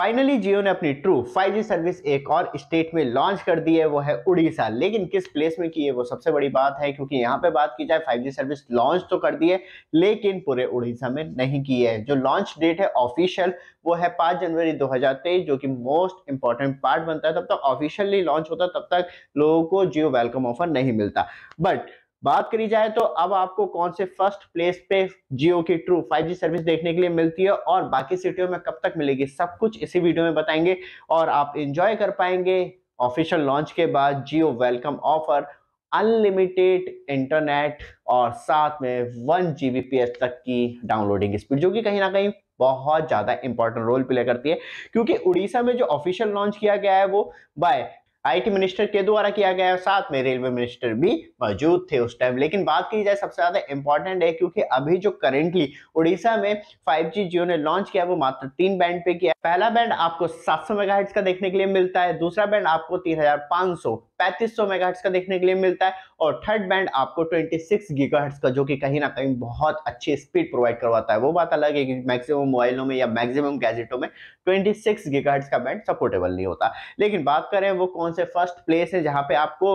finally जियो ने अपनी true 5G service एक और स्टेट में लॉन्च कर दी है वो है उड़ीसा लेकिन किस प्लेस में की है वो सबसे बड़ी बात है क्योंकि यहाँ पे बात की जाए 5G सर्विस लॉन्च तो कर दी है लेकिन पूरे उड़ीसा में नहीं की है जो लॉन्च डेट है ऑफिशियल वो है 5 जनवरी 2023 जो कि मोस्ट इंपॉर्टेंट पार्ट बनता है तब तक ऑफिशियली लॉन्च होता तब तक लोगों को जियो वेलकम ऑफर नहीं मिलता बट बात करी जाए तो अब आपको कौन से फर्स्ट प्लेस पे जियो की ट्रू 5G सर्विस देखने के लिए मिलती है और बाकी सिटियों में कब तक मिलेगी सब कुछ इसी वीडियो में बताएंगे और आप इंजॉय कर पाएंगे ऑफिशियल लॉन्च के बाद Jio welcome offer unlimited internet और साथ में वन जी तक की डाउनलोडिंग स्पीड जो कि कहीं ना कहीं बहुत ज़्यादा इंपॉर्टेंट रोल प्ले करती है क्योंकि उड़ीसा में जो ऑफिशियल लॉन्च किया गया है वो बाय आईटी मिनिस्टर के द्वारा किया गया साथ में रेलवे मिनिस्टर भी मौजूद थे उस टाइम लेकिन बात की जाए सबसे ज्यादा इंपॉर्टेंट है क्योंकि अभी जो करेंटली उड़ीसा में 5G जियो ने लॉन्च किया वो मात्र तीन बैंड पे किया पहला बैंड आपको 700 मेगाहर्ट्ज का देखने के लिए मिलता है दूसरा बैंड आपको 3500 पैंतीस सौ का देखने के लिए मिलता है और थर्ड बैंड आपको ट्वेंटी सिक्स का जो कि कहीं ना कहीं बहुत अच्छी स्पीड प्रोवाइड करवाता है वो बात अलग है कि मैक्सिमम मोबाइलों में या मैक्सिमम गैजेटों में ट्वेंटी सिक्स का बैंड सपोर्टेबल नहीं होता लेकिन बात करें वो कौन से फर्स्ट प्लेस है जहाँ पे आपको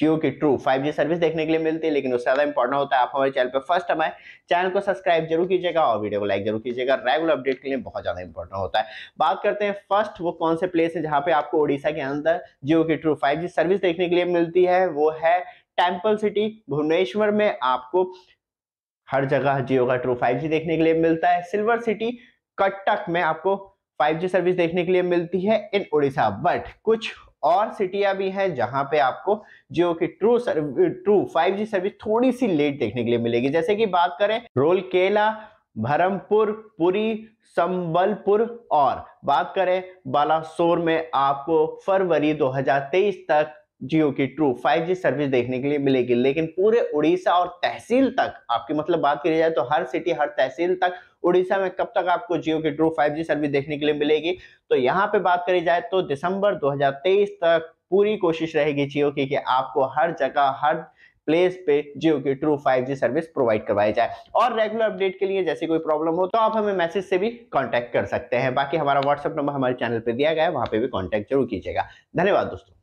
जियो की ट्रू 5G सर्विस देखने के लिए मिलती है लेकिन उससे ज़्यादा इंपॉर्टेंट होता है आप हमारे चैनल पर फर्स्ट हमारे चैनल को सब्सक्राइब जरूर कीजिएगा और वीडियो को लाइक जरूर कीजिएगा रेगुलर अपडेट के लिए बहुत ज़्यादा इंपॉर्टेंट होता है बात करते हैं फर्स्ट वो कौन से प्लेस है जहाँ पे आपको उड़ीसा के अंदर जियो की ट्रू फाइव सर्विस देखने के लिए मिलती है वो है टेम्पल सिटी भुवनेश्वर में आपको हर जगह जियो का ट्रू जी देखने के लिए मिलता है सिल्वर सिटी कटक में आपको 5G सर्विस देखने के लिए मिलती है इन उड़ीसा बट कुछ और सिटियां भी हैं जहां पे आपको जियो की ट्रू ट्रू 5G सर्विस थोड़ी सी लेट देखने के लिए मिलेगी जैसे कि बात करें रोलकेला भरमपुर पुरी संबलपुर और बात करें बालासोर में आपको फरवरी 2023 तक जियो की ट्रू 5G सर्विस देखने के लिए मिलेगी लेकिन पूरे उड़ीसा और तहसील तक आपकी मतलब बात की जाए तो हर सिटी हर तहसील तक उड़ीसा में कब तक आपको जियो की ट्रू 5G सर्विस देखने के लिए मिलेगी तो यहाँ पे बात करी जाए तो दिसंबर 2023 तक पूरी कोशिश रहेगी जियो की कि आपको हर जगह हर प्लेस पे जियो की ट्रू 5G सर्विस प्रोवाइड करवाई जाए और रेगुलर अपडेट के लिए जैसे कोई प्रॉब्लम हो तो आप हमें मैसेज से भी कॉन्टैक्ट कर सकते हैं बाकी हमारा व्हाट्सअप नंबर हमारे चैनल पर दिया गया है वहां पे भी कॉन्टैक्ट जरूर कीजिएगा धन्यवाद दोस्तों